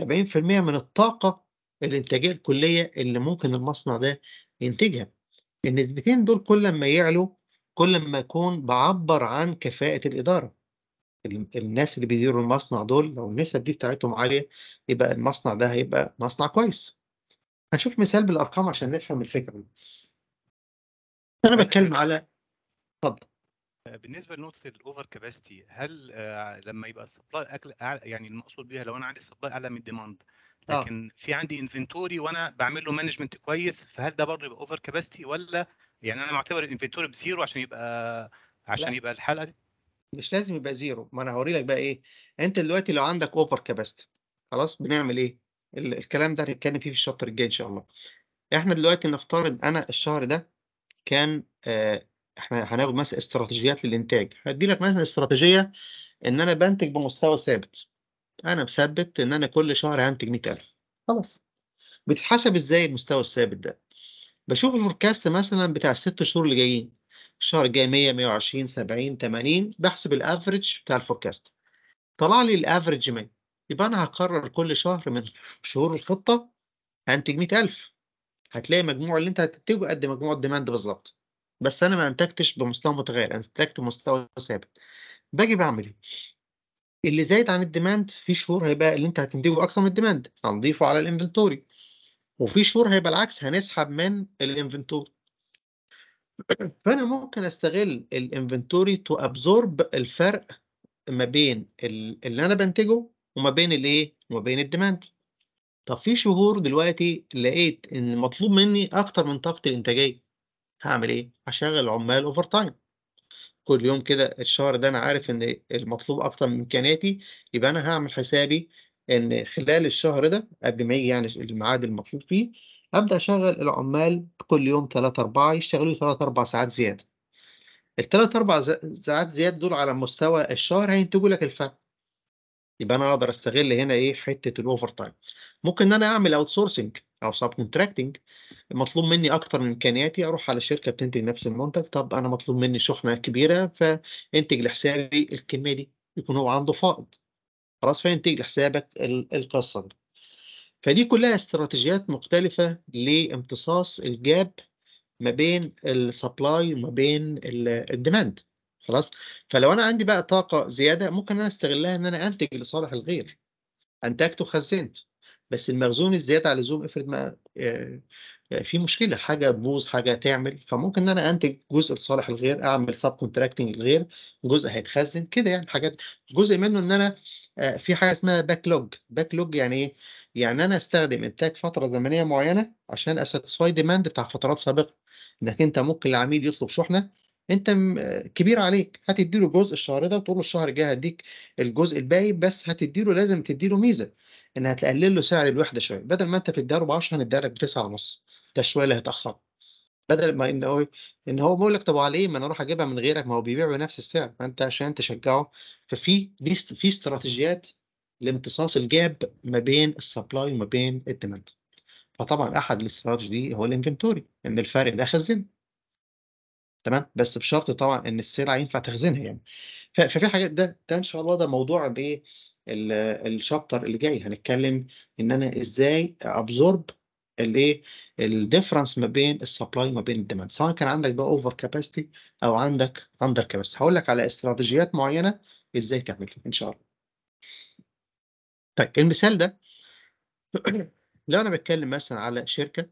70% من الطاقة الإنتاجية الكلية اللي ممكن المصنع ده ينتجها النسبتين دول كل ما يعلوا كل ما أكون بعبر عن كفاءة الإدارة الناس اللي بيديروا المصنع دول لو النسب دي بتاعتهم عالية يبقى المصنع ده هيبقى مصنع كويس هنشوف مثال بالأرقام عشان نفهم الفكرة دي أنا بتكلم على اتفضل بالنسبه لنقطه الاوفر كاباسيتي هل آه لما يبقى السبلاي يعني المقصود بيها لو انا عندي سبلاي اعلى من الديماند آه. لكن آه. في عندي انفنتوري وانا بعمل له مانجمنت كويس فهل ده برضه يبقى اوفر كاباسيتي ولا يعني انا معتبر الانفنتوري بزيرو عشان يبقى عشان لا. يبقى الحلقه دي مش لازم يبقى زيرو ما انا هوري لك بقى ايه انت دلوقتي لو عندك اوفر كاباستي خلاص بنعمل ايه الكلام ده هنتكلم فيه في الشابتر الجاي ان شاء الله احنا دلوقتي نفترض انا الشهر ده كان آه احنا هناخد مثلا استراتيجيات للانتاج هدي لك مثلا استراتيجيه ان انا بنتج بمستوى ثابت انا مثبت ان انا كل شهر هنتج 100000 خلاص بتتحسب ازاي المستوى الثابت ده بشوف الفوركاست مثلا بتاع الست شهور اللي جايين الشهر الجاي 100 120 70 80 بحسب الافرج بتاع الفوركاست طلع لي الافرج 100 يبقى انا هقرر كل شهر من شهور الخطه هنتج 100000 هتلاقي مجموع اللي انت هتنتجه قد مجموع الديماند بالظبط بس انا ما انتجتش بمستوى متغير انا انتجت بمستوى ثابت باجي بعمل ايه اللي زايد عن الديماند في شهور هيبقى اللي انت هتنتجه اكتر من الديماند هنضيفه على الانفنتوري وفي شهور هيبقى العكس هنسحب من الانفنتوري فانا ممكن استغل الانفنتوري تو ابزورب الفرق ما بين اللي انا بنتجه وما بين الايه وما بين الديماند طب في شهور دلوقتي لقيت ان مطلوب مني اكتر من طاقتي الانتاجيه هعمل ايه هشغل عمال اوفر تايم كل يوم كده الشهر ده انا عارف ان المطلوب اكتر من امكانياتي يبقى انا هعمل حسابي ان خلال الشهر ده قبل ما يجي يعني الميعاد المطلوب فيه أبدأ أشغل العمال كل يوم 3 4 يشتغلوا 3 4 ساعات زيادة الثلاث أربع ساعات زيادة دول على مستوى الشهر هينتجوا لك الفرق يبقى أنا أقدر أستغل هنا إيه حتة الأوفر تايم ممكن إن أنا أعمل أوت سورسنج أو سب كونتراكتنج مطلوب مني أكتر من إمكانياتي أروح على شركة بتنتج نفس المنتج طب أنا مطلوب مني شحنة كبيرة فانتج لحسابي الكمية دي يكون هو عنده فائض خلاص فينتج لحسابك القصة دي فدي كلها استراتيجيات مختلفة لامتصاص الجاب ما بين السبلاي وما بين الديماند خلاص فلو انا عندي بقى طاقة زيادة ممكن انا استغلها ان انا انتج لصالح الغير انتجت وخزنت بس المخزون الزيادة على اللزوم افرض ما آه، في مشكلة حاجة تبوظ حاجة تعمل فممكن ان انا انتج جزء لصالح الغير اعمل سب كونتراكتنج الغير جزء هيتخزن كده يعني حاجات جزء منه ان انا آه، في حاجة اسمها باك لوج باك لوج يعني ايه يعني أنا أستخدم إنتاج فترة زمنية معينة عشان أساتسفاي ديماند بتاع فترات سابقة إنك أنت ممكن العميل يطلب شحنة أنت كبير عليك هتدي له جزء الشهر ده وتقول له الشهر الجاي هديك الجزء الباقي بس هتدي له لازم تدي له ميزة إن هتقلل له سعر الوحدة شوية بدل ما أنت بتديها له ب 10 هنديها لك ب 9 ونص ده شوية اللي هيتأخر بدل ما ان هو ان هو بيقول لك طب وعليه ايه ما انا اروح اجيبها من غيرك ما هو بيبيع بنفس السعر فانت عشان تشجعه ففي دي في استراتيجيات لامتصاص الجاب ما بين السبلاي وما بين الديماند فطبعا احد الاستراتيجي دي هو الانفنتوري ان الفرق ده خزن تمام بس بشرط طبعا ان السلعه ينفع تخزنها يعني ففي حاجات ده ده ان شاء الله ده موضوع الايه الشابتر اللي جاي هنتكلم ان انا ازاي ابزورب الايه الديفرنس ما بين السبلاي وما بين الديماند سواء كان عندك بقى اوفر كاباسيتي او عندك اندر كاباسيتي هقول لك على استراتيجيات معينه ازاي تعمل ان شاء الله طيب المثال ده لو انا بتكلم مثلا على شركه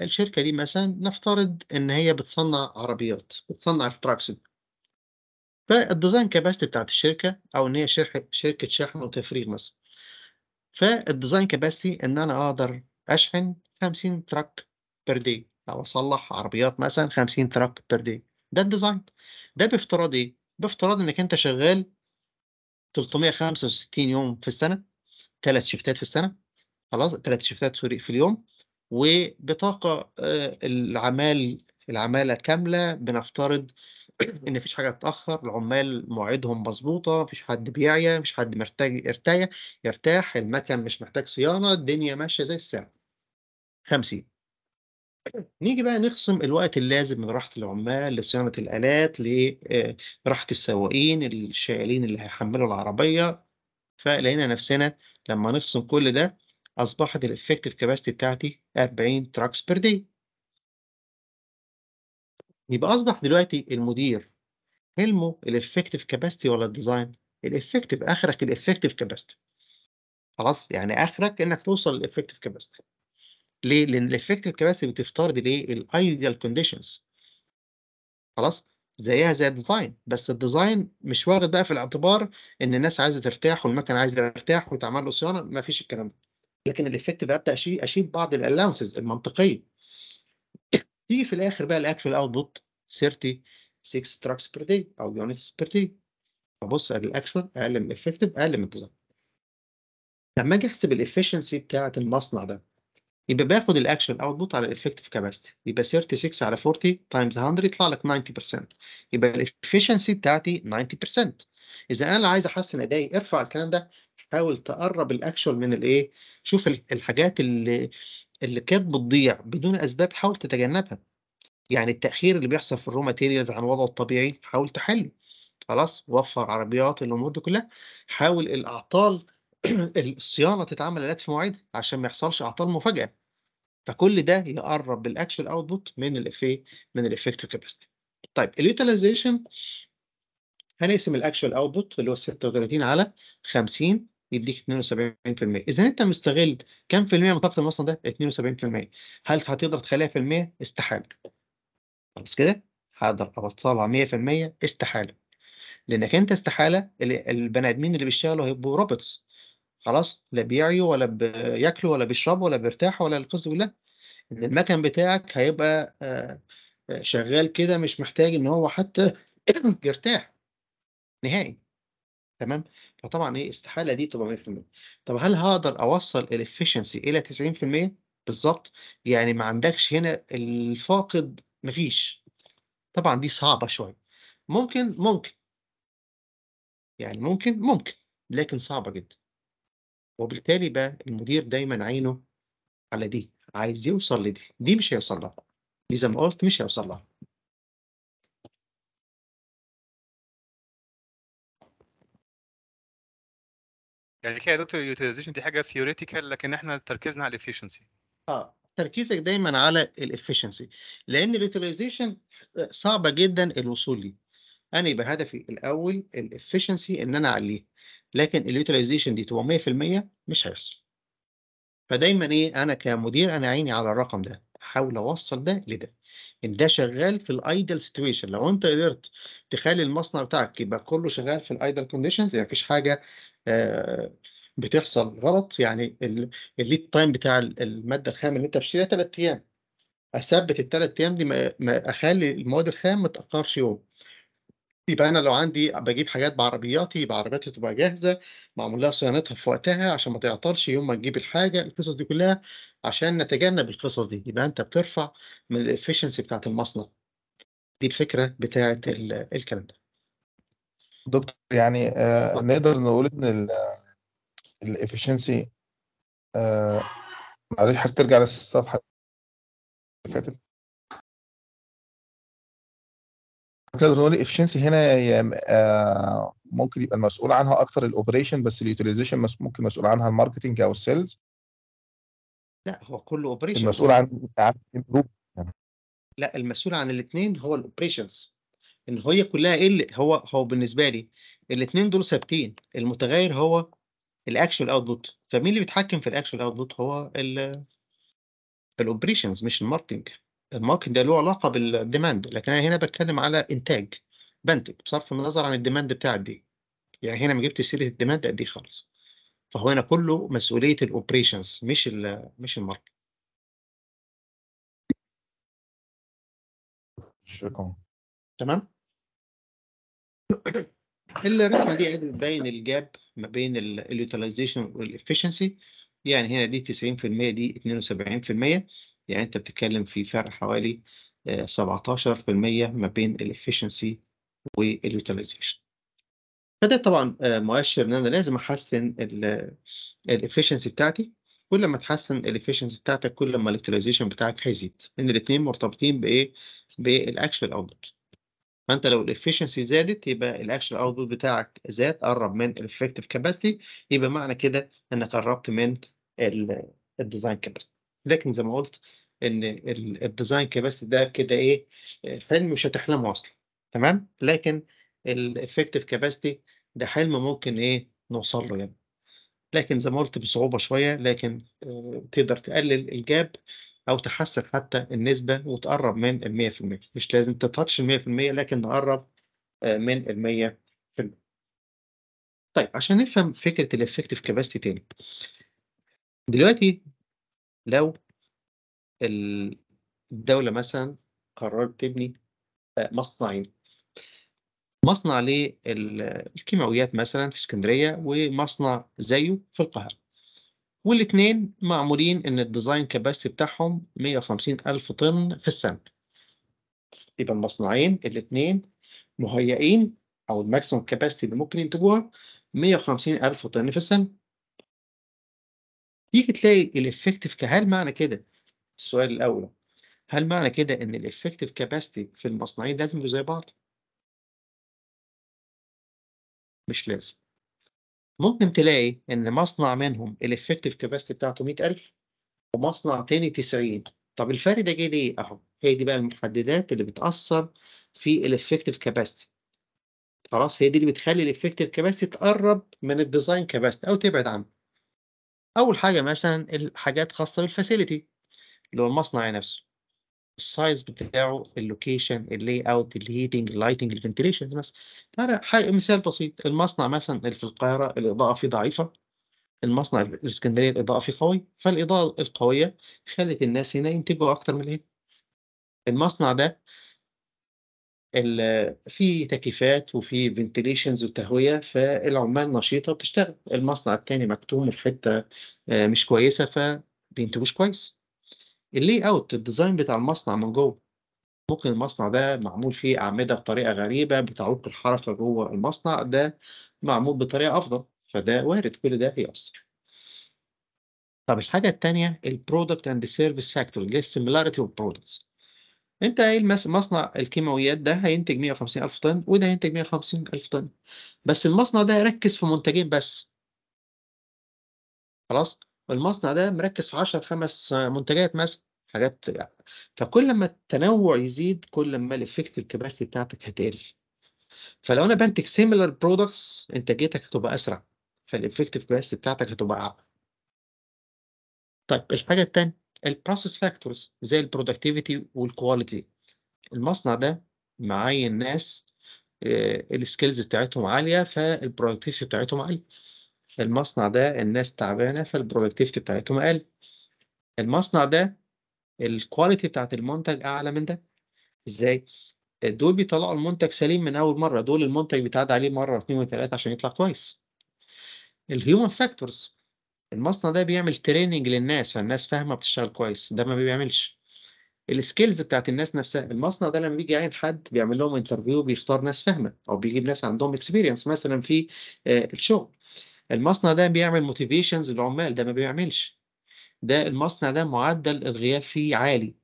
الشركه دي مثلا نفترض ان هي بتصنع عربيات بتصنع التراكس فالديزاين كاباستي بتاعت الشركه او ان هي شركه شحن وتفريغ مثلا فالديزاين كاباستي ان انا اقدر اشحن 50 تراك بير دي او اصلح عربيات مثلا 50 تراك بير دي ده الديزاين ده بافتراض ايه بافتراض انك انت شغال 365 يوم في السنه ثلاث شيفتات في السنه خلاص ثلاث شيفتات سوري في اليوم وبطاقه آه، العمال العماله كامله بنفترض ان مفيش حاجه تتاخر العمال مواعيدهم مظبوطه مفيش حد بيعيا مفيش حد محتاج يرتاح يرتاح المكن مش محتاج صيانه الدنيا ماشيه زي الساعه 50 نيجي بقى نخصم الوقت اللازم من راحة العمال لصيانة الآلات لراحة آه، السواقين الشايلين اللي هيحملوا العربية فلقينا نفسنا لما نخصم كل ده أصبحت الإفكتيف كاباسيتي بتاعتي 40 تراكس بير دي يبقى أصبح دلوقتي المدير حلمه الإفكتيف كاباسيتي ولا الديزاين؟ الإفكتيف آخرك الإفكتيف كاباسيتي خلاص يعني آخرك إنك توصل للإفكتيف كاباسيتي ليه؟ لأن الإفكتيف كاباسيتي بتفترض الإيه؟ الأيديال كونديشنز خلاص؟ زيها زي الديزاين بس الديزاين مش واخد بقى في الاعتبار ان الناس عايزه ترتاح والمكن عايز يرتاح ويتعمل له صيانه ما فيش الكلام ده لكن الافكت ابدا اشيل اشيل بعض الالاونسز المنطقيه تيجي في الاخر بقى الاكشوال اوتبوت 36 تراكس بير دي او يونتس بير ابص فبص الاكشوال اقل من الافكتيف اقل من الديزاين لما اجي احسب الافشنسي بتاعه المصنع ده يبقى باخد الاكشن اوتبوت على الافكتيف كاباسيتي يبقى 36 على 40 تايمز 100 يطلع لك 90% يبقى الافشنسي بتاعتي 90% اذا انا عايز احسن ادائي ارفع الكلام ده حاول تقرب الاكشوال من الايه شوف الحاجات اللي اللي كانت بتضيع بدون اسباب حاول تتجنبها يعني التاخير اللي بيحصل في الرو ماتيريالز عن وضعه الطبيعي حاول تحله خلاص وفر عربيات الامور دي كلها حاول الاعطال الصيانه تتعمل الات في مواعيد عشان ما يحصلش اعطال مفاجاه فكل ده يقرب بالاكشوال اوتبوت من الاف من الافكتيف كاباسيتي طيب اليوتيلايزيشن هنقسم الاكشوال اوتبوت اللي هو 36 على 50 يديك 72% اذا انت مستغل كام في المية من طاقه المصنع ده 72% هل هتقدر تخليها في المية استحاله خلاص كده هقدر اوصلها 100% استحاله لانك انت استحاله البني ادمين اللي بيشتغلوا هيبقوا روبوتس خلاص لا بيعيوا ولا بياكلوا ولا بيشربوا ولا بيرتاحوا ولا القصد بالله ان المكن بتاعك هيبقى آه، آه، شغال كده مش محتاج ان هو حتى يرتاح نهائي تمام فطبعا ايه استحاله دي تبقى 100% طب هل هقدر اوصل الافشنسي الى 90% بالظبط يعني ما عندكش هنا الفاقد مفيش طبعا دي صعبه شويه ممكن ممكن يعني ممكن ممكن لكن صعبه جدا وبالتالي بقى المدير دايما عينه على دي عايز يوصل لدي دي مش هيوصل لها دي زي ما قلت مش هيوصل لها يعني كده يا دكتور اليوتيلايزيشن دي حاجه ثيوريتيكال لكن احنا تركيزنا على الافشنسي اه تركيزك دايما على الافشنسي لان اليوتيلايزيشن آه، صعبه جدا الوصول ليه انا يبقى هدفي الاول الافشنسي ان انا اعليه لكن اليوتيلايزيشن دي تبقى 100% مش هيحصل فدايما ايه انا كمدير انا عيني على الرقم ده احاول اوصل ده لده ان ده شغال في الايدل سيتويشن لو انت قدرت تخلي المصنع بتاعك يبقى كله شغال في الايدل كونديشنز يعني مفيش حاجه آه، بتحصل غلط يعني الليد تايم بتاع الماده الخام اللي انت بتشتريها 3 ايام اثبت الثلاث ايام دي ما اخلي المواد الخام ما تاخرش يوم يبقى أنا لو عندي بجيب حاجات بعربياتي، يبقى عربياتي تبقى جاهزة، معمول لها صيانتها في وقتها عشان ما تعطلش يوم ما تجيب الحاجة، القصص دي كلها عشان نتجنب القصص دي، يبقى أنت بترفع من الافشنسي بتاعت المصنع. دي الفكرة بتاعت الكلام ده. دكتور يعني آه نقدر نقول إن الافشنسي الefficiency آه، معلش حضرتك ترجع للصفحة اللي فاتت. لي افشنسي هنا آه، ممكن يبقى المسؤول عنها اكتر الاوبريشن بس اليوتيلايزيشن ممكن مسؤول عنها الماركتنج او السيلز لا هو كله اوبريشن المسؤول عن عن لا المسؤول عن الاثنين هو الاوبريشنز ان هي كلها ايه اللي هو هو بالنسبه لي الاثنين دول ثابتين المتغير هو الاكشوال اوتبوت فمين اللي بيتحكم في الاكشوال اوتبوت هو الاوبريشنز مش الماركتنج الماركت ده له علاقه بالديماند لكن انا هنا بتكلم على انتاج بنتج بصرف النظر عن الديماند بتاع قد ايه يعني هنا ما جبتش سيره الديماند قد ايه خالص فهو هنا كله مسؤوليه الاوبريشنز مش الـ مش الماركت شكرا تمام الرسمه دي عايزه تبين الجاب ما بين اليوتيلايزيشن والافشنسي يعني هنا دي 90% دي 72% يعني انت بتتكلم في فرق حوالي 17% آه، ما بين الافشنسي واليوتيلايزيشن فده طبعا آه، مؤشر ان انا لازم احسن الافشنسي آه، بتاعتي كل ما تحسن الافشنسي بتاعتك كل ما اليوتيلايزيشن بتاعك هيزيد لان الاثنين مرتبطين بايه بالاكشوال اوتبوت فانت لو الافشنسي زادت يبقى الاكشوال اوتبوت بتاعك زاد قرب من الافكتيف كاباسيتي يبقى معنى كده انك قربت من الديزاين كاباسيتي لكن زي ما قلت ان الديزاين كبس ده كده ايه حلم مش هتحلمه اصلا تمام لكن الافكتيف كاباسيتي ده حلم ممكن ايه نوصل له يعني لكن زي ما قلت بصعوبه شويه لكن آه، تقدر تقلل الجاب او تحسن حتى النسبه وتقرب من ال 100% مش لازم تتاتش ال 100% لكن نقرب آه، من ال 100% طيب عشان نفهم فكره الافكتيف كاباسيتي تاني دلوقتي لو الدولة مثلا قررت تبني آه، مصنعين مصنع للكيماويات مثلا في اسكندرية ومصنع زيه في القاهرة والاتنين معمولين ان الديزاين كاباستي بتاعهم 150 ألف طن في السنة يبقى المصنعين الاتنين مهيئين او الماكسيموم كاباستي اللي ممكن ينتجوها 150 ألف طن في السنة تيجي تلاقي الإفكتيف هل معنى كده السؤال الأول هل معنى كده إن الإفكتيف كاباسيتي في المصنعين لازم يبقوا زي بعض؟ مش لازم ممكن تلاقي إن مصنع منهم الإفكتيف كاباسيتي بتاعته 100000 ومصنع تاني 90 طب الفرق ده جه ليه؟ أهو هي دي بقى المحددات اللي بتأثر في الإفكتيف كاباسيتي خلاص هي دي اللي بتخلي الإفكتيف كاباسيتي تقرب من الديزاين كاباسيتي أو تبعد عنه أول حاجة مثلًا الحاجات خاصة بالفاسيلتي اللي هو المصنع نفسه، السايز بتاعه، اللوكيشن اللي اوت الهيتنج اللايتنج الفنتيليشن مثلًا. أنا مثال بسيط، المصنع مثلًا اللي في القاهرة الإضاءة فيه ضعيفة، المصنع في الإسكندرية الإضاءة فيه قوية، فالإضاءة القوية خلّت الناس هنا ينتجوا أكتر من هنا. المصنع ده في تكييفات وفي فنتليشنز وتهويه فالعمال نشيطه بتشتغل المصنع التاني مكتوم الحته آه، مش كويسه فبينتجوش كويس اللي اوت الديزاين بتاع المصنع من جوه ممكن المصنع ده معمول فيه اعمده بطريقه غريبه بتعوق الحركه جوه المصنع ده معمول بطريقه افضل فده وارد كل ده يأثر طب الحاجة التانية البرودكت اند سيرفيس فاكتور اللي هي السيميلاريتي اوف برودكتس أنت قايل مصنع الكيماويات ده هينتج 150,000 طن وده هينتج 150,000 طن، بس المصنع ده ركّز في منتجين بس. خلاص؟ المصنع ده مركّز في 10 خمس منتجات مثلًا، حاجات فكل ما التنوع يزيد كل ما الافكت capacity بتاعتك هتقل. فلو أنا بنتج سيميلر برودكتس إنتاجيتك هتبقى أسرع، فالeffective capacity بتاعتك هتبقى أعلى. طيب الحاجة الثانيه البروسيس فاكتورز زي البرودكتيفيتي والكواليتي المصنع ده معين ناس آه، السكيلز بتاعتهم عاليه فالبرودكتيفيتي بتاعتهم عاليه المصنع ده الناس تعبانه فالبرودكتيفيتي بتاعتهم اقل المصنع ده الكواليتي بتاعت المنتج اعلى من ده ازاي آه، دول بيطلعوا المنتج سليم من اول مره دول المنتج بيتعاد عليه مره واثنين وثلاثه عشان يطلع كويس الهيومن فاكتورز المصنع ده بيعمل تريننج للناس فالناس فاهمه بتشتغل كويس ده ما بيعملش السكيلز بتاعت الناس نفسها المصنع ده لما بيجي يعين حد بيعمل لهم انترفيو بيختار ناس فاهمه او بيجيب ناس عندهم اكسبيرينس مثلا في آه، الشغل المصنع ده بيعمل موتيفيشنز للعمال ده ما بيعملش ده المصنع ده معدل الغياب فيه عالي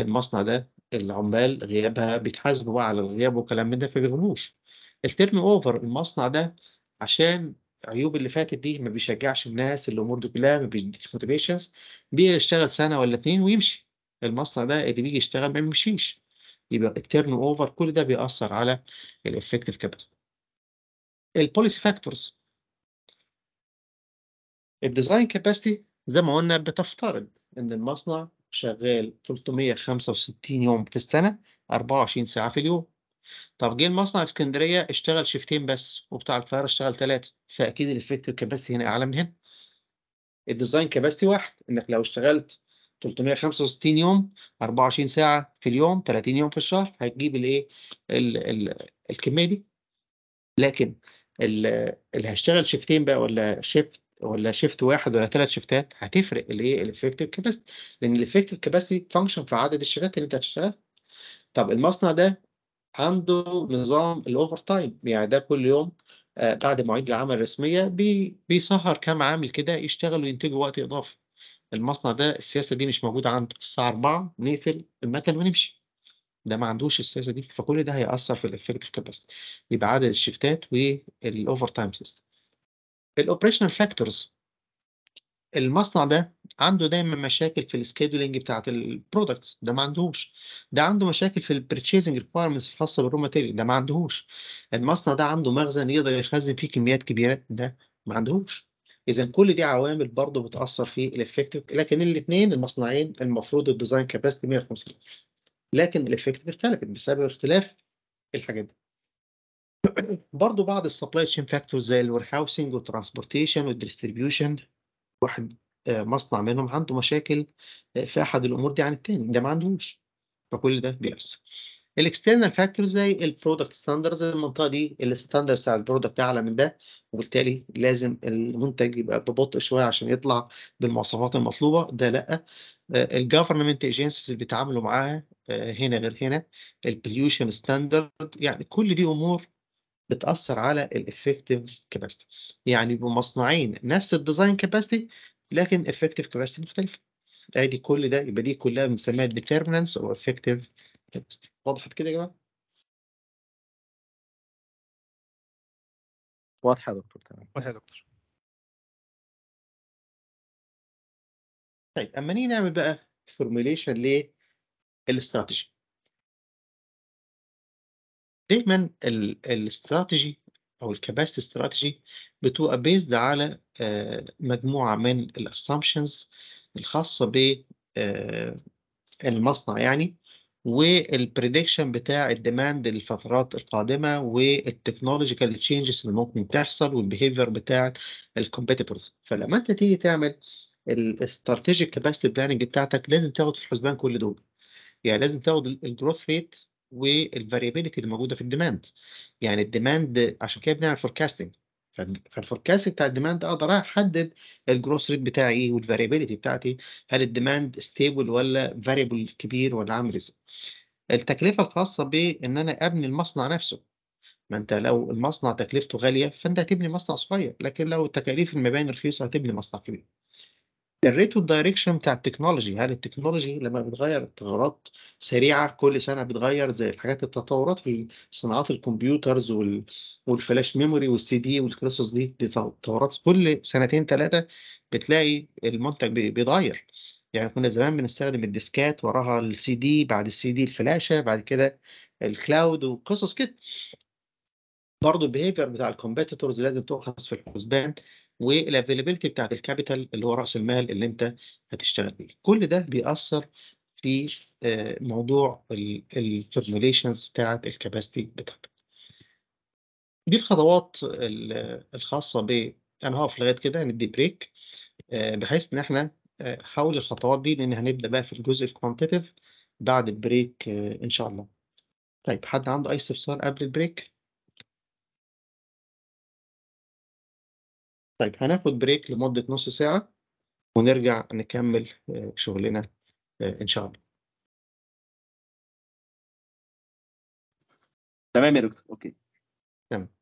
المصنع ده العمال غيابها بيتحاسبوا بقى على الغياب وكلام من ده فبيغنوش التيرن اوفر المصنع ده عشان العيوب اللي فاتت دي ما بيشجعش الناس الامور دي كلها ما بيديش موتيفيشنز بيجي يشتغل سنه ولا اتنين ويمشي المصنع ده اللي بيجي يشتغل ما بيمشيش يبقى التيرن اوفر كل ده بيأثر على الافكتيف كاباسيتي البوليسي فاكتورز الديزاين كاباسيتي زي ما قلنا بتفترض ان المصنع شغال 365 يوم في السنه 24 ساعه في اليوم طب جه المصنع في اسكندريه اشتغل شيفتين بس وبتاع القاهره اشتغل ثلاثه فاكيد الافكتيف كاباسيتي هنا اعلى من هنا الديزاين كاباسيتي واحد انك لو اشتغلت 365 يوم 24 ساعه في اليوم 30 يوم في الشهر هتجيب الايه الكميه دي لكن اللي هشتغل شيفتين بقى ولا شيفت ولا شيفت واحد ولا ثلاث شيفتات هتفرق الايه الافكتيف كاباسيتي لان الافكتيف كاباسيتي فانكشن في عدد الشيفتات اللي انت هتشتغلها طب المصنع ده عنده نظام الاوفر تايم يعني ده كل يوم آه، بعد مواعيد العمل الرسميه بيسهر كام عامل كده يشتغلوا وينتجوا وقت اضافي المصنع ده السياسه دي مش موجوده عنده الساعه 4 نقفل المكن ونمشي ده ما عندوش السياسه دي فكل ده هيأثر في الافكتيف كاباسيتي يبقى عدد الشيفتات والاوفر تايم سيستم الاوبريشنال فاكتورز المصنع ده عنده دايما مشاكل في السكيدولينج بتاعت البرودكتس ده ما عندهوش ده عنده مشاكل في البرتشيزنج ريكويرمنتس الخاصه بالرو ماتيريال ده ما عندهوش المصنع ده عنده مخزن يقدر يخزن فيه كميات كبيره ده ما عندهوش اذا كل دي عوامل برضه بتاثر في الافكتيف لكن الاثنين المصنعين المفروض الديزاين كاباسيتي 150 لكن الافكتيف اختلفت بسبب اختلاف الحاجات دي برضه بعض السبلاي تشين فاكتورز زي الوير هاوسنج والترانسبورتيشن والديستريبيوشن واحد آه، مصنع منهم عنده مشاكل آه، في أحد الأمور دي عن الثاني ده ما عندهوش، فكل ده بيحصل. الاكسترنال فاكتورز زي البرودكت ستاندرز المنطقة دي الستاندرز بتاع البرودكت أعلى من ده، وبالتالي لازم المنتج يبقى ببطء شوية عشان يطلع بالمواصفات المطلوبة، ده لأ. الجفرمنت ايجنسيز اللي بيتعاملوا معاها آه، هنا غير هنا، البليوشن ستاندرد يعني كل دي أمور بتأثر على الإفكتيف كاباسيتي يعني يبقوا مصنعين نفس الديزاين كاباسيتي لكن إفكتيف كاباسيتي مختلفة ادي كل ده يبقى دي كلها بنسميها determinants او effective capacity وضحت كده يا جماعه واضحه يا دكتور تمام واضحه يا دكتور طيب اما نيجي نعمل بقى formulation للاستراتيجي دايمًا الاستراتيجي أو الcapacity strategy بتبقى بيزد على آه، مجموعة من الاسامبشنز الخاصة ب آه، المصنع يعني، والبريدكشن بتاع الديماند للفترات القادمة والتكنولوجيكال changes اللي ممكن تحصل والبيهيفير بتاع الكومبيتيتورز فلمّا أنت تيجي تعمل الstrategic capacity planning بتاعتك لازم تاخد في الحسبان كل دول، يعني لازم تاخد الجروث ريت rate والفاريبيلتي اللي موجوده في الديماند يعني الديماند عشان كده بنعمل فوركاستنج فالفوركاست بتاع الديماند اقدر احدد الجروث ريت بتاعي والفاريبيلتي بتاعتي هل الديماند ستيبل ولا فاريبل كبير ولا عامل ازاي التكلفه الخاصه بان انا ابني المصنع نفسه ما انت لو المصنع تكلفته غاليه فانت هتبني مصنع صغير لكن لو تكاليف المباني رخيصه هتبني مصنع كبير الريت والدايركشن بتاع التكنولوجي هل التكنولوجي لما بتغير تغيرات سريعه كل سنه بتغير زي الحاجات التطورات في صناعات الكمبيوترز وال... والفلاش ميموري والسي دي والقصص دي دي تطورات كل سنتين ثلاثه بتلاقي المنتج بيتغير يعني كنا زمان بنستخدم الديسكات وراها السي دي بعد السي دي الفلاشه بعد كده الكلاود وقصص كده برضه البيهيفير بتاع الكومبيتيتورز لازم تؤخذ في الحسبان والافيلابيلتي بتاعت الكابيتال اللي هو راس المال اللي انت هتشتغل بيه كل ده بيأثر في آه، موضوع الفورميوليشنز بتاعت الكاباستي بتاعتك دي الخطوات الخاصة ب أنا هقف لغاية كده هندي بريك آه، بحيث إن إحنا آه، حول الخطوات دي لأن هنبدأ بقى في الجزء الكوانتيتيف بعد البريك إن شاء الله. طيب حد عنده أي استفسار قبل البريك؟ طيب هناخد بريك لمدة نص ساعة ونرجع نكمل آه، شغلنا آه، إن شاء الله تمام يا دكتور أوكي تمام